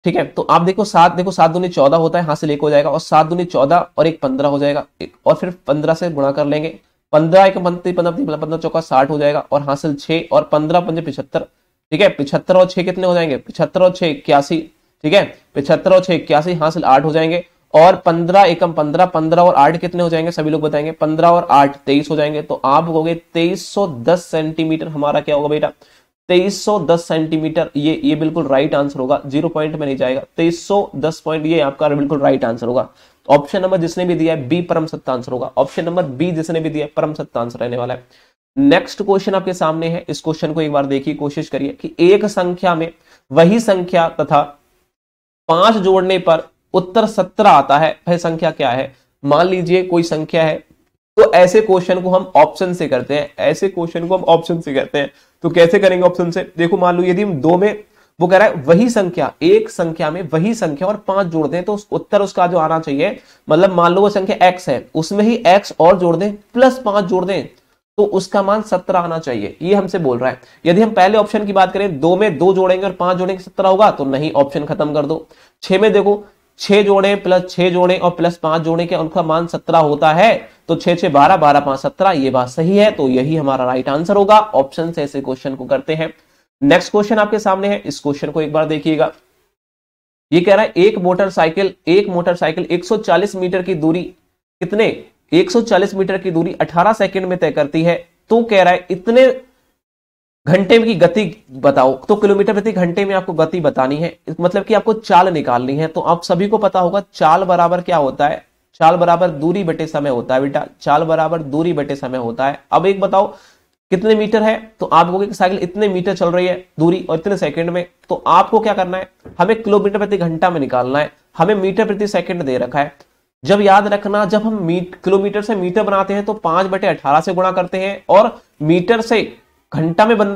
ठीक है तो आप देखो सात देखो सात दुनी चौदह होता है यहां से लेकर हो जाएगा और सात दुनी चौदह और एक पंद्रह हो जाएगा और फिर पंद्रह से गुणा कर लेंगे पंद्रह एक पंद्रह पंद्रह चौका साठ हो जाएगा और हासिल छह और पंद्रह पंद्रह पिछहत्तर ठीक है पिछहत्तर और छह कितने हो जाएंगे पिछहत्तर और छह इक्यासी ठीक है पिछहत्तर और छह इक्यासी हासिल आठ हो जाएंगे और पंद्रह एकम पंद्रह पंद्रह और आठ कितने हो जाएंगे सभी लोग बताएंगे पंद्रह और आठ तेईस हो जाएंगे तो आप बोलोगे तेईस सौ दस सेंटीमीटर हमारा क्या होगा बेटा 2310 सेंटीमीटर ये ये बिल्कुल राइट आंसर होगा जीरो पॉइंट में नहीं जाएगा 2310 पॉइंट ये आपका बिल्कुल राइट आंसर होगा ऑप्शन नंबर जिसने भी दिया है बी परम सत्य आंसर होगा ऑप्शन नंबर बी जिसने भी दिया है परम सत्ता आंसर रहने वाला है नेक्स्ट क्वेश्चन आपके सामने है इस क्वेश्चन को एक बार देखिए कोशिश करिए कि एक संख्या में वही संख्या तथा पांच जोड़ने पर उत्तर सत्रह आता है वह संख्या क्या है मान लीजिए कोई संख्या है तो ऐसे क्वेश्चन को हम ऑप्शन से करते हैं ऐसे क्वेश्चन को हम ऑप्शन से करते हैं तो कैसे करेंगे ऑप्शन से देखो मान लो यदि हम दो में वो कह रहा है वही संख्या एक संख्या में वही संख्या और पांच जोड़ दें तो उस उत्तर उसका जो आना चाहिए मतलब मान लो वो संख्या एक्स है उसमें ही एक्स और जोड़ दें प्लस पांच जोड़ दें तो उसका मान सत्रह आना चाहिए ये हमसे बोल रहा है यदि हम पहले ऑप्शन की बात करें दो में दो जोड़ेंगे और पांच जोड़ेंगे सत्रह होगा तो नहीं ऑप्शन खत्म कर दो छह में देखो छह जोड़े प्लस छह जोड़े और प्लस पांच जोड़े के उनका मान सत्रह होता है तो छह छह बारह बारह पांच सत्रह ये बात सही है तो यही हमारा राइट आंसर होगा ऑप्शन से ऐसे क्वेश्चन को करते हैं नेक्स्ट क्वेश्चन आपके सामने है इस क्वेश्चन को एक बार देखिएगा ये कह रहा है एक मोटरसाइकिल एक मोटरसाइकिल 140 मीटर की दूरी कितने 140 मीटर की दूरी 18 सेकंड में तय करती है तो कह रहा है इतने घंटे की गति बताओ तो किलोमीटर प्रति घंटे में आपको गति बतानी है मतलब कि आपको चाल निकालनी है तो आप सभी को पता होगा चाल बराबर क्या होता है चाल बराबर दूरी बटे समय होता है बेटा चाल बराबर दूरी बटे समय होता है अब एक बताओ कितने मीटर है तो आप कि साइकिल इतने मीटर चल रही है दूरी और इतने सेकंड में तो आपको क्या करना है हमें किलोमीटर प्रति घंटा में निकालना है हमें मीटर प्रति सेकंड दे रखा है जब याद रखना जब हम मीट किलोमीटर से मीटर बनाते हैं तो पांच बटे अठारह से गुणा करते हैं और मीटर से घंटा में बन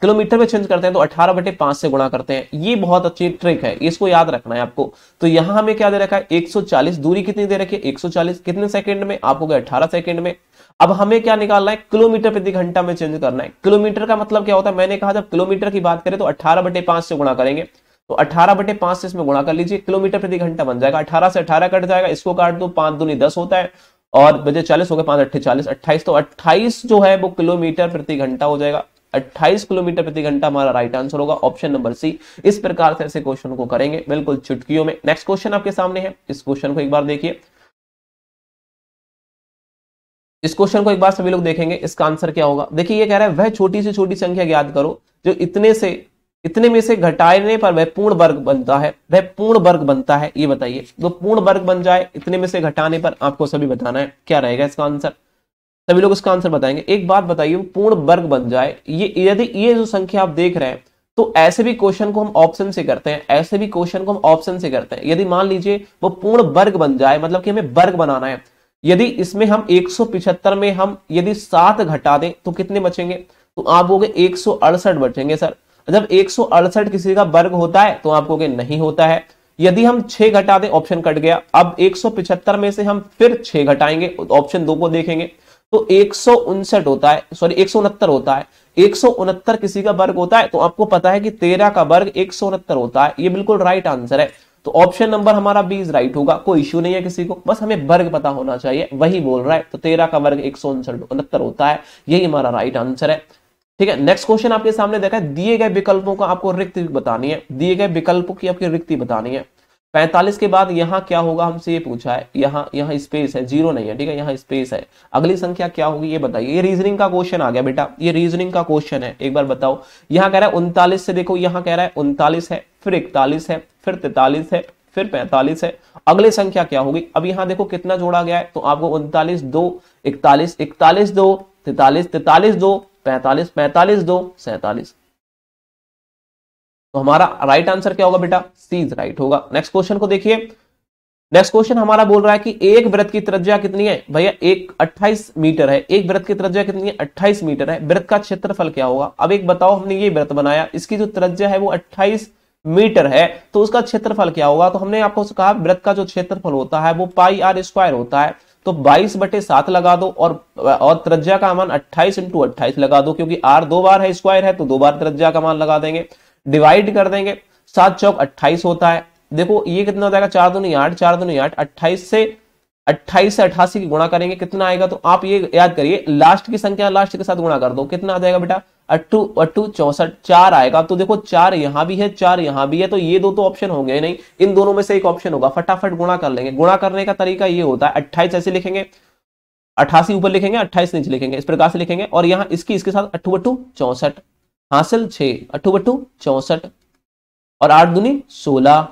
किलोमीटर में चेंज करते हैं तो 18 बटे पांच से गुणा करते हैं ये बहुत अच्छी ट्रिक है इसको याद रखना है आपको तो यहां हमें क्या दे रखा है 140 दूरी कितनी दे रखी है 140 कितने सेकंड में आपको गए 18 सेकंड में अब हमें क्या निकालना है किलोमीटर प्रति घंटा में चेंज करना है किलोमीटर का मतलब क्या होता है मैंने कहा जब किलोमीटर की बात करें तो अठारह बटे पांच से गुणा करेंगे तो अठारह बटे पांच से इसमें गुणा कर लीजिए किलोमीटर प्रति घंटा बन जाएगा अठारह से अठारह कट जाएगा इसको काट दो पांच दूनी दस होता है और बजे चालीस हो गए पांच अट्ठे चालीस अट्ठाईस तो अट्ठाईस जो है वो किलोमीटर प्रति घंटा हो जाएगा अट्ठाइस किलोमीटर प्रति घंटा हमारा राइट आंसर होगा ऑप्शन नंबर सी इस प्रकार से ऐसे क्वेश्चन को करेंगे बिल्कुल चुटकियों में नेक्स्ट क्वेश्चन आपके सामने है इस क्वेश्चन को एक बार देखिए इस क्वेश्चन को एक बार सभी लोग देखेंगे इसका आंसर क्या होगा देखिए ये कह रहा है वह छोटी से छोटी संख्या ज्ञात करो जो इतने से इतने में से घटाने पर वह पूर्ण वर्ग बनता है वह पूर्ण वर्ग बनता है ये बताइए तो पूर्ण वर्ग बन जाए इतने में से घटाने पर आपको सभी बताना है क्या रहेगा इसका आंसर सभी लोग इसका आंसर बताएंगे एक बात बताइए पूर्ण वर्ग बन जाए ये यदि ये जो संख्या आप देख रहे हैं तो ऐसे भी क्वेश्चन को हम ऑप्शन से करते हैं ऐसे भी क्वेश्चन को हम ऑप्शन से करते हैं यदि मान लीजिए वो पूर्ण वर्ग बन जाए मतलब कि हमें वर्ग बनाना है यदि इसमें हम एक में हम यदि सात घटा दें तो कितने बचेंगे तो आप गए एक बचेंगे सर जब एक किसी का वर्ग होता है तो आपको नहीं होता है यदि हम छह घटा दें ऑप्शन कट गया अब एक में से हम फिर छह घटाएंगे ऑप्शन दो को देखेंगे तो एक होता है सॉरी एक होता है एक किसी का वर्ग होता है तो आपको पता है कि तेरह का वर्ग एक होता है ये बिल्कुल राइट आंसर है तो ऑप्शन नंबर हमारा बी इज राइट होगा कोई इश्यू नहीं है किसी को बस हमें वर्ग पता होना चाहिए वही बोल रहा है तो तेरह का वर्ग एक होता है यही हमारा राइट आंसर है ठीक है नेक्स्ट क्वेश्चन आपके सामने देखा है दिए गए विकल्पों का आपको रिक्त बतानी है दिए गए विकल्पों की आपकी रिक्ति बतानी है पैंतालीस के बाद यहाँ क्या होगा हमसे ये पूछा है यहाँ यहाँ स्पेस है जीरो नहीं है ठीक है यहाँ स्पेस है अगली संख्या क्या होगी ये बताइए ये रीजनिंग का क्वेश्चन आ गया बेटा ये रीजनिंग का क्वेश्चन है एक बार बताओ यहाँ कह रहा है उनतालीस से देखो यहाँ कह रहा है उनतालीस है फिर इकतालीस है फिर तैतालीस है फिर पैंतालीस है अगली संख्या क्या होगी अब यहाँ देखो कितना जोड़ा गया है तो आपको उनतालीस दो इकतालीस इकतालीस दो तैतालीस तैतालीस दो पैंतालीस पैंतालीस दो सैतालीस तो हमारा राइट आंसर क्या होगा बेटा सी इज राइट होगा नेक्स्ट क्वेश्चन को देखिए नेक्स्ट क्वेश्चन हमारा बोल रहा है कि एक व्रत की त्रिज्या कितनी है भैया एक 28 मीटर है एक व्रत की त्रिज्या कितनी है 28 मीटर है व्रत का क्षेत्रफल क्या होगा अब एक बताओ हमने ये व्रत बनाया इसकी जो त्रिज्या है वो 28 मीटर है तो उसका क्षेत्रफल क्या होगा तो हमने आपको कहा व्रत का जो क्षेत्रफल होता है वो पाई आर स्क्वायर होता है तो 22 बटे सात लगा दो और और त्रज्या का मान 28 इंटू अट्ठाइस लगा दो क्योंकि आर दो बार है स्क्वायर है तो दो बार त्रज्या का मान लगा देंगे डिवाइड कर देंगे सात चौक अट्ठाइस होता है देखो ये कितना हो जाएगा चार दूनी आठ चार दूनी आठ अट्ठाइस से अट्ठाईस से अठासी की गुणा करेंगे कितना आएगा तो आप ये याद करिए लास्ट की संख्या लास्ट के साथ गुणा कर दो कितना आ जाएगा बेटा अट्ठू अट्ठू चौसठ चार आएगा तो देखो चार यहां भी है चार यहां भी है तो ये दो तो ऑप्शन होंगे नहीं इन दोनों में से एक ऑप्शन होगा फटाफट गुणा कर लेंगे गुणा करने का तरीका ये होता है अट्ठाईस ऐसे लिखेंगे अट्ठासी ऊपर लिखेंगे अट्ठाईस नीचे लिखेंगे इस प्रकार से लिखेंगे और यहाँ इसकी इसके साथ अट्ठू बट्टू चौसठ हासिल छे अट्ठू बट्टू चौसठ और आठ दुनी सोलह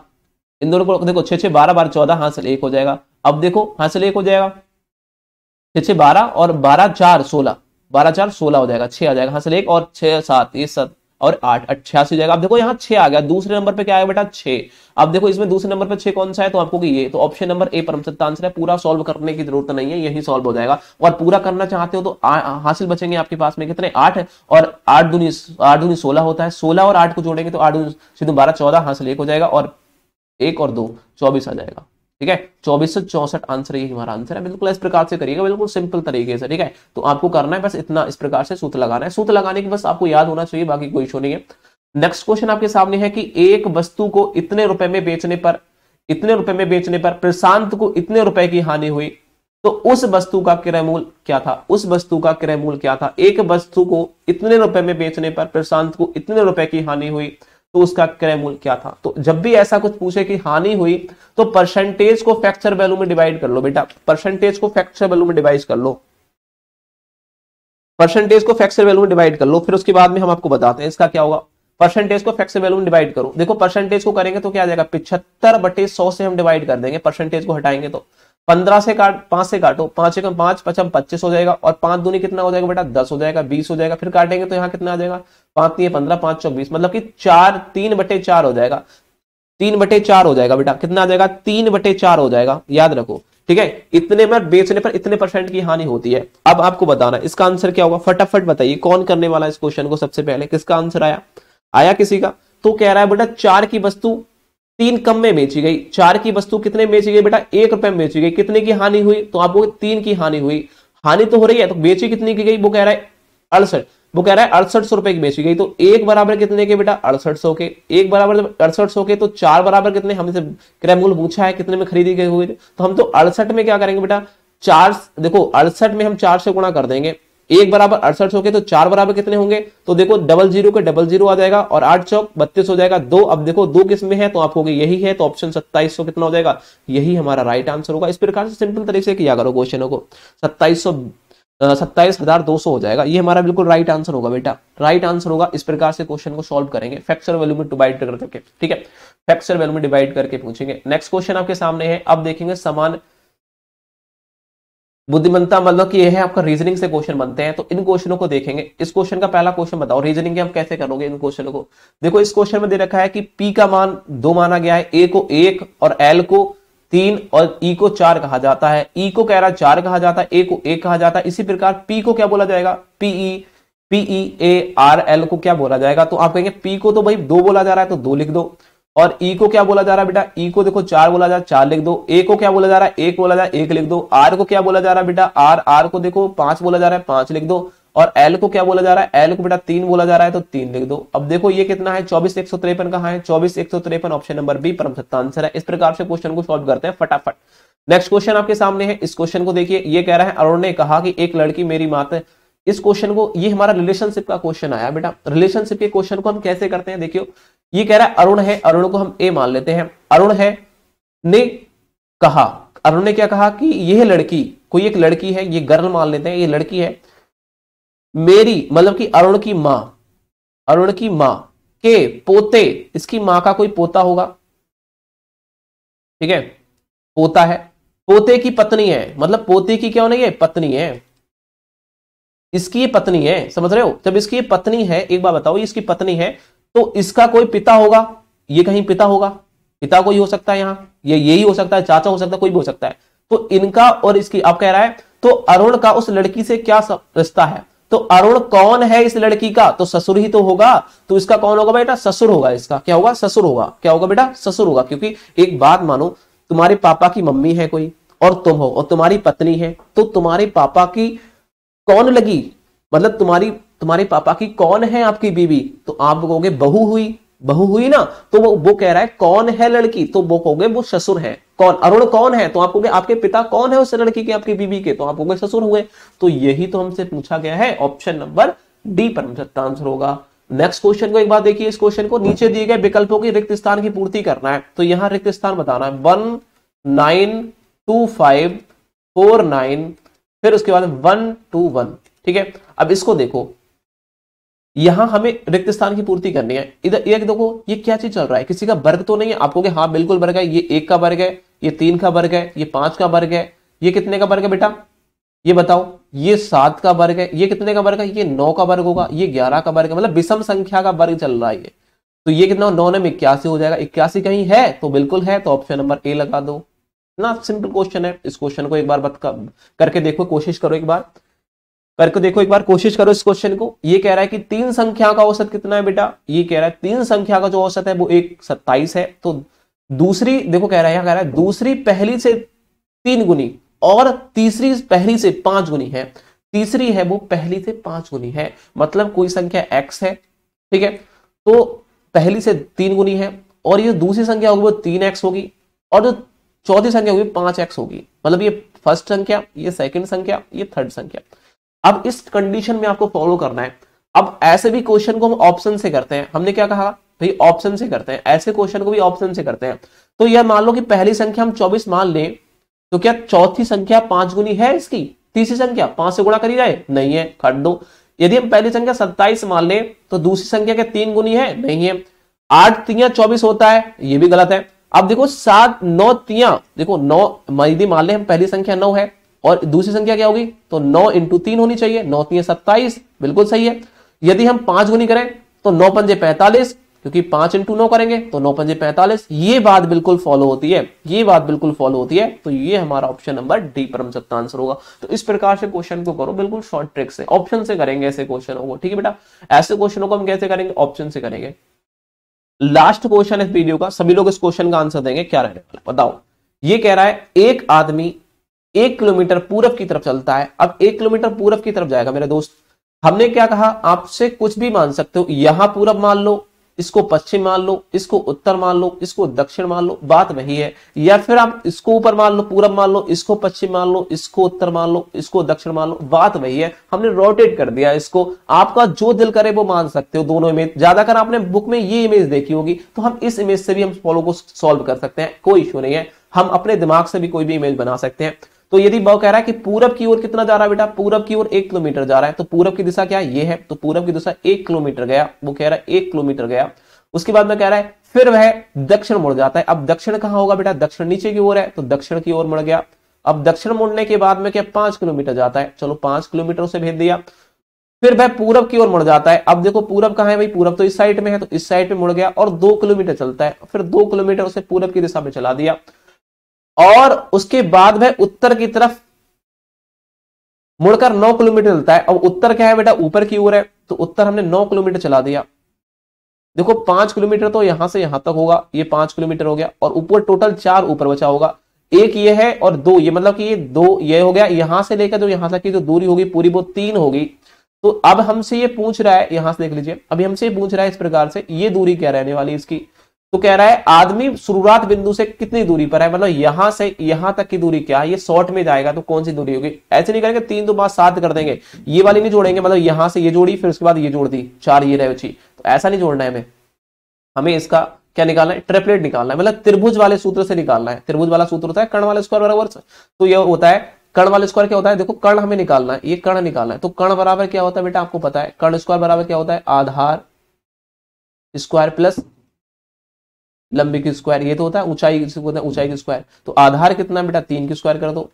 इन दोनों को देखो छः छः बारह बारह चौदह हाँ एक हो जाएगा अब देखो हाँ सर एक हो जाएगा छः छः बारह और बारह चार सोलह बारह चार सोलह हो जाएगा छह आ जाएगा हाँ एक और छह सात ये सात और आठ अट्ठासी हो जाएगा अब देखो यहाँ छः आ गया दूसरे नंबर पे क्या आया बेटा छः अब देखो इसमें दूसरे नंबर पे छः कौन सा है तो आपको ये तो ऑप्शन नंबर ए परम सत्ता आंसर है पूरा सॉल्व करने की जरूरत नहीं है यही सॉल्व हो जाएगा और पूरा करना चाहते हो तो आ, आ, हासिल बचेंगे आपके पास में कितने आठ और आठ दूनी आठ दूनी सोलह होता है सोलह और आठ को जोड़ेंगे तो आठ दूनी सीधे बारह चौदह हासिल एक हो जाएगा और एक और दो चौबीस आ जाएगा ठीक है चौबीस से चौसठ आंसर यही हमारा आंसर है बिल्कुल इस प्रकार से करिएगा बिल्कुल सिंपल तरीके से ठीक है तो आपको करना है बस इतना इस प्रकार से सूत लगाना है सूत लगाने की बस आपको याद होना चाहिए बाकी कोई इशू नहीं है नेक्स्ट क्वेश्चन आपके सामने है कि एक वस्तु को इतने रुपए में बेचने पर इतने रुपए में बेचने पर प्रशांत को इतने रुपए की हानि हुई तो उस वस्तु का क्रय मूल क्या था उस वस्तु का क्रय मूल क्या था एक वस्तु को इतने रुपए में बेचने पर प्रशांत को इतने रुपए की हानि हुई तो उसका क्रय मूल्य क्या था तो जब भी ऐसा कुछ पूछे कि हानि हुई तो परसेंटेज को फ्रैक्चर वैल्यू में डिवाइड कर लो बेटा परसेंटेज को फ्रैक्चर वैल्यू में डिवाइड कर लो परसेंटेज को फ्रैक्चर वैल्यू में डिवाइड कर लो फिर उसके बाद में हम आपको बताते हैं इसका क्या होगा परसेंटेज को फैक्स वैल्यू में डिवाइड करो देखो परसेंटेज को करेंगे तो क्या आ जाएगा पिछहत्तर बटे सौ से हम डिवाइड कर देंगे परसेंटेज को हटाएंगे तो पंद्रह से काट पांच से काटो पांच एक पांच पचम पच्चीस हो जाएगा और पांच दूनी कितना हो जाएगा बेटा दस हो जाएगा बीस हो जाएगा फिर काटेंगे तो यहाँ कितना आ जाएगा पांच तीन पंद्रह पांच सौ बीस मतलब कि चार तीन बटे चार हो जाएगा तीन बटे चार हो जाएगा बेटा कितना आ जाएगा तीन बटे चार हो जाएगा याद रखो ठीक है इतने में बेचने पर इतने परसेंट की हानि होती है अब आपको बताना इसका आंसर क्या होगा फटाफट बताइए कौन करने वाला इस क्वेश्चन को सबसे पहले किसका आंसर आया आया किसी का तो कह रहा है बेटा चार की वस्तु तीन कम में बेची गई चार की वस्तु कितने में बेची गई बेटा एक रुपए में बेची गई कितने की हानि हुई तो आपको तीन की हानि हुई हानि तो हो रही है तो बेची कितनी की गई वो कह रहा है अड़सठ वो कह रहा है अड़सठ सौ रुपए की बेची गई तो एक बराबर कितने के बेटा अड़सठ सौ के एक बराबर अड़सठ सौ के तो चार बराबर कितने हमसे क्रय मूल्य पूछा है कितने में खरीदी गई हुई तो हम तो अड़सठ में क्या करेंगे बेटा चार देखो अड़सठ में हम चार से गुणा कर देंगे एक बराबर अड़सठ सौ के तो चार बराबर कितने होंगे तो देखो डबल जीरो के डबल जीरो आ जाएगा और आठ चौक बत्तीस हो जाएगा दो अब देखो दो किसमें है तो आपको यही है तो ऑप्शन सत्ताईस सौ कितना हो जाएगा यही हमारा राइट आंसर होगा इस प्रकार से सिंपल तरीके से किया करो क्वेश्चनों को सत्ताईस सत्ताईस हजार दो सौ हो जाएगा ये हमारा बिल्कुल राइट आंसर होगा बेटा राइट आंसर होगा इस प्रकार से क्वेश्चन को सॉल्व करेंगे फैक्चर वैल्यू में डिवाइड करके ठीक है फैक्चर वैल्यू में डिवाइड करके पूछेंगे नेक्स्ट क्वेश्चन आपके सामने है अब देखेंगे समान बुद्धिमत्ता मतलब कि ये है आपका रीजनिंग से क्वेश्चन बनते हैं तो इन क्वेश्चनों को देखेंगे इस क्वेश्चन का पहला क्वेश्चन बताओ रीजनिंग के हम कैसे करोगे इन क्वेश्चनों को देखो इस क्वेश्चन में दे रखा है कि पी का मान दो माना गया है ए को एक और एल को तीन और ई को चार कहा जाता है ई को कह रहा चार कहा जाता है ए को एक कहा जाता है इसी प्रकार पी को क्या बोला जाएगा PE PE A R L को क्या बोला जाएगा तो आप कहेंगे पी को तो भाई दो बोला जा रहा है तो दो लिख दो और ई को क्या बोला जा रहा है बेटा ई को देखो चार बोला जा रहा है चार लिख दो ए को क्या बोला जा रहा है एक बोला जा रहा है एक लिख दो आर को क्या बोला जा रहा है बेटा आर आर को देखो पांच बोला जा रहा है पांच लिख दो और एल को क्या बोला जा रहा है एल को बेटा तीन बोला जा रहा है तो तीन लिख दो अब देखो ये कितना है चौबीस एक सौ तिरपन कहा है चौबीस एक सौ तिरपन ऑप्शन नंबर बी परम सत्ता आंसर है इस प्रकार से क्वेश्चन को सॉल्व करते हैं फटाफट नेक्स्ट क्वेश्चन आपके सामने है इस क्वेश्चन को देखिए ये कह रहा है अरुण ने कहा कि एक लड़की मेरी मात है इस क्वेश्चन को ये हमारा रिलेशनशिप का क्वेश्चन आया बेटा रिलेशनशिप के क्वेश्चन को हम कैसे करते हैं देखियो ये कह रहा है अरुण है अरुण को हम ए मान लेते हैं अरुण है ने कहा अरुण ने क्या कहा कि यह लड़की कोई एक लड़की है ये गर्ल मान लेते हैं ये लड़की है मेरी मतलब कि अरुण की मां अरुण की मां के पोते इसकी मां का कोई पोता होगा ठीक है पोता है पोते की पत्नी है मतलब पोते की क्या होना है पत्नी है इसकी ये पत्नी है समझ रहे हो जब इसकी ये पत्नी है एक बार बताओ इसकी पत्नी है तो इसका कोई पिता होगा ये कहीं पिता होगा पिता कोई हो सकता है यहां ये यही हो सकता है चाचा हो सकता है कोई भी हो सकता है तो इनका और इसकी आप कह रहा है तो अरुण का उस लड़की से क्या रिश्ता है तो अरुण कौन है इस लड़की का तो ससुर ही तो होगा तो इसका कौन होगा बेटा ससुर होगा इसका क्या होगा ससुर होगा क्या होगा बेटा ससुर होगा क्योंकि एक बात मानो तुम्हारे पापा की मम्मी है कोई और तुम हो और तुम्हारी पत्नी है तो तुम्हारे पापा की कौन लगी मतलब तुम्हारी तुम्हारे पापा की कौन है आपकी बीवी तो आप कहोगे बहू हुई बहू हुई ना तो वो वो कह रहा है कौन है लड़की तो वो कहोगे वो ससुर है कौन अरुण कौन है तो आपको आपके पिता कौन है उस लड़की के आपकी बीबी के तो आपको ससुर हुए तो यही तो हमसे पूछा गया है ऑप्शन नंबर डी पर आंसर होगा नेक्स्ट क्वेश्चन को एक बार देखिए इस क्वेश्चन को नीचे दिए गए विकल्पों की रिक्त स्थान की पूर्ति करना है तो यहां रिक्त स्थान बताना है one nine two five four nine फिर उसके बाद वन टू वन ठीक है अब इसको देखो यहां हमें रिक्त स्थान की पूर्ति करनी है इधर ये देखो ये क्या चीज चल रहा है किसी का वर्ग तो नहीं है आपको हाँ बिल्कुल वर्ग है ये एक का वर्ग है ये तीन का वर्ग है ये पांच का वर्ग है ये कितने का वर्ग है बेटा ये बताओ ये सात का वर्ग है ये कितने का वर्ग है ये नौ का वर्ग होगा ये ग्यारह का वर्ग है मतलब विषम संख्या का वर्ग चल रहा है ये तो ये कितना नौ नम इक्यासी हो जाएगा इक्यासी कहीं है तो बिल्कुल है तो ऑप्शन नंबर ए लगा दो ना सिंपल क्वेश्चन है इस क्वेश्चन को एक बार बत करके देखो कोशिश करो एक बार करके देखो एक बार कोशिश करो इस क्वेश्चन को ये कह रहा है कि तीन संख्या का औसत कितना है बेटा ये कह रहा है तीन संख्या का जो औसत है वो एक सत्ताईस है तो दूसरी देखो कह रहा है यहां कह रहा है दूसरी पहली से तीन गुनी और तीसरी पहली से पांच गुनी है तीसरी है वो पहली से पांच गुनी है मतलब कोई संख्या एक्स है ठीक है तो पहली से तीन गुनी है और ये दूसरी संख्या होगी वो तीन एक्स होगी और जो चौथी संख्या होगी पांच एक्स होगी मतलब ये फर्स्ट संख्या ये सेकंड संख्या ये थर्ड संख्या अब इस कंडीशन में आपको फॉलो करना है अब ऐसे भी क्वेश्चन को हम ऑप्शन से करते हैं हमने क्या कहा भाई तो ऑप्शन से करते हैं ऐसे क्वेश्चन को भी ऑप्शन से करते हैं तो यह मान लो कि पहली संख्या हम चौबीस मान लें तो क्या चौथी संख्या पांच गुनी है इसकी तीसरी संख्या पांच से गुणा करी जाए नहीं है खट दो यदि हम पहली संख्या सत्ताईस मान लें तो दूसरी संख्या के तीन गुनी है नहीं है आठ तिया चौबीस होता है यह भी गलत है अब देखो सात नौ तिया देखो नौ यदि मान लें हम पहली संख्या नौ है और दूसरी संख्या क्या होगी तो नौ इंटू तीन होनी चाहिए नौ तीन सत्ताईस बिल्कुल सही है यदि हम पांच गुनी करें तो नौ पंजे पैंतालीस क्योंकि पांच इंटू नौ करेंगे तो नौ पंजे पैंतालीस ये बात बिल्कुल फॉलो होती है ये बात बिल्कुल फॉलो होती है तो ये हमारा ऑप्शन नंबर डी परम सत्ता आंसर होगा तो इस प्रकार से क्वेश्चन को करो बिल्कुल शॉर्ट ट्रिक से ऑप्शन से करेंगे ऐसे क्वेश्चनों को ठीक है बेटा ऐसे क्वेश्चनों को हम कैसे करेंगे ऑप्शन से करेंगे लास्ट क्वेश्चन इस वीडियो का सभी लोग इस क्वेश्चन का आंसर देंगे क्या रहने वाला बताओ ये कह रहा है एक आदमी एक किलोमीटर पूरब की तरफ चलता है अब एक किलोमीटर पूरब की तरफ जाएगा मेरे दोस्त हमने क्या कहा आपसे कुछ भी मान सकते हो यहां पूरब मान लो इसको पश्चिम मान लो इसको उत्तर मान लो इसको दक्षिण मान लो बात वही है या फिर आप इसको ऊपर मान लो पूरब मान लो इसको पश्चिम मान लो इसको उत्तर मान लो इसको दक्षिण मान लो बात वही है हमने रोटेट कर दिया इसको आपका जो दिल करे वो मान सकते हो दोनों इमेज ज्यादातर आपने बुक में ये इमेज देखी होगी तो हम इस इमेज से भी हम फॉलो को सॉल्व कर सकते हैं कोई इश्यू नहीं है हम अपने दिमाग से भी कोई भी इमेज बना सकते हैं तो यदि बव कह रहा है कि पूरब की ओर कितना जा रहा है बेटा पूरब की ओर एक किलोमीटर जा रहा है तो पूरब की दिशा क्या ये है तो पूरब की दिशा एक किलोमीटर गया वो कह रहा है एक किलोमीटर गया उसके बाद में कह रहा है फिर वह दक्षिण मुड़ जाता है अब दक्षिण कहां होगा बेटा दक्षिण नीचे की ओर है तो दक्षिण की ओर मुड़ गया अब दक्षिण मुड़ने के बाद में क्या पांच किलोमीटर जाता है चलो पांच किलोमीटर उसे भेज दिया फिर वह पूरब की ओर मुड़ जाता है अब देखो पूरब कहा है भाई पूरब तो इस साइड में है तो इस साइड में मुड़ गया और दो किलोमीटर चलता है फिर दो किलोमीटर उसे पूरब की दिशा में चला दिया और उसके बाद में उत्तर की तरफ मुड़कर 9 किलोमीटर चलता है अब उत्तर क्या है बेटा ऊपर की ओर है तो उत्तर हमने 9 किलोमीटर चला दिया देखो पांच किलोमीटर तो यहां से यहां तक होगा ये पांच किलोमीटर हो गया और ऊपर टोटल चार ऊपर बचा होगा एक ये है और दो ये मतलब कि ये दो ये हो गया यहां से लेकर जो यहां तक की जो दूरी होगी पूरी वो तीन होगी तो अब हमसे ये पूछ रहा है यहां से देख लीजिए अभी हमसे पूछ रहा है इस प्रकार से ये दूरी क्या रहने वाली इसकी तो कह रहा है आदमी शुरुआत बिंदु से कितनी दूरी पर है मतलब यहां से यहां तक की दूरी क्या है ये शॉर्ट में जाएगा तो कौन सी दूरी होगी ऐसे नहीं करेंगे तीन दो बात सात कर देंगे ये वाली नहीं जोड़ेंगे मतलब यहां से ये जोड़ी फिर उसके बाद ये जोड़ दी चार ये रहे बची तो ऐसा नहीं जोड़ना है हमें हमें इसका क्या निकालना है ट्रिपलेट निकालना है मतलब त्रिभुज वाले सूत्र से निकालना है त्रिभुज वाला सूत्र होता है कर्ण वाले स्क्वायर बराबर तो यह होता है कर्ण वाले स्क्वायर क्या होता है देखो कर्ण हमें निकालना है ये कर्ण निकालना है तो कर्ण बराबर क्या होता है बेटा आपको पता है कर्ण स्क्वायर बराबर क्या होता है आधार स्क्वायर प्लस लंबी की स्क्वायर ये तो होता है ऊंचाई होता है ऊंचाई की स्क्वायर तो आधार कितना बेटा तीन की स्क्वायर कर दो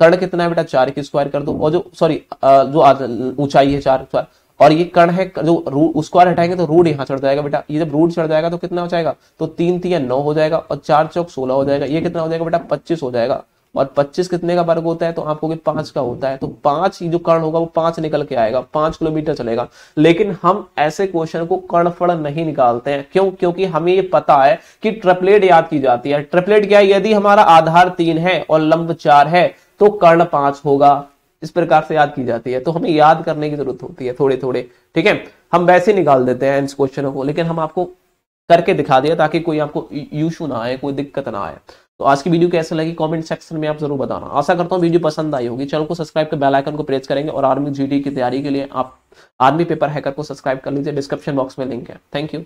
कर्ण कितना है बेटा चार की स्क्वायर कर दो और जो सॉरी जो ऊंचाई है चार स्क्वायर और ये कण है जो रूट स्क्वायर हटाएंगे तो रूट यहाँ चढ़ जाएगा बेटा ये जब रूट चढ़ जाएगा तो कितना हो जाएगा तो तीन तीन नौ हो जाएगा और चार चौक सोलह हो जाएगा ये कितना हो जाएगा बेटा पच्चीस हो जाएगा और 25 कितने का वर्ग होता है तो आपको पांच का होता है तो पांच जो कर्ण होगा वो पांच निकल के आएगा पांच किलोमीटर चलेगा लेकिन हम ऐसे क्वेश्चन को कर्ण फड़ नहीं निकालते हैं क्यों क्योंकि हमें ये पता है कि ट्रिपलेट याद की जाती है ट्रिपलेट क्या है यदि हमारा आधार तीन है और लंब चार है तो कर्ण पांच होगा इस प्रकार से याद की जाती है तो हमें याद करने की जरूरत होती है थोड़े थोड़े ठीक है हम वैसे निकाल देते हैं इस क्वेश्चनों को लेकिन हम आपको करके दिखा दिया ताकि कोई आपको यूशू ना आए कोई दिक्कत ना आए तो आज की वीडियो कैसे लगी कमेंट सेक्शन में आप जरूर बताना आशा करता हूँ वीडियो पसंद आई होगी चैनल को सब्सक्राइब कर बेल आइकन को प्रेस करेंगे और आर्मी जीडी e की तैयारी के लिए आप आर्मी पेपर हैकर को सब्सक्राइब कर लीजिए डिस्क्रिप्शन बॉक्स में लिंक है थैंक यू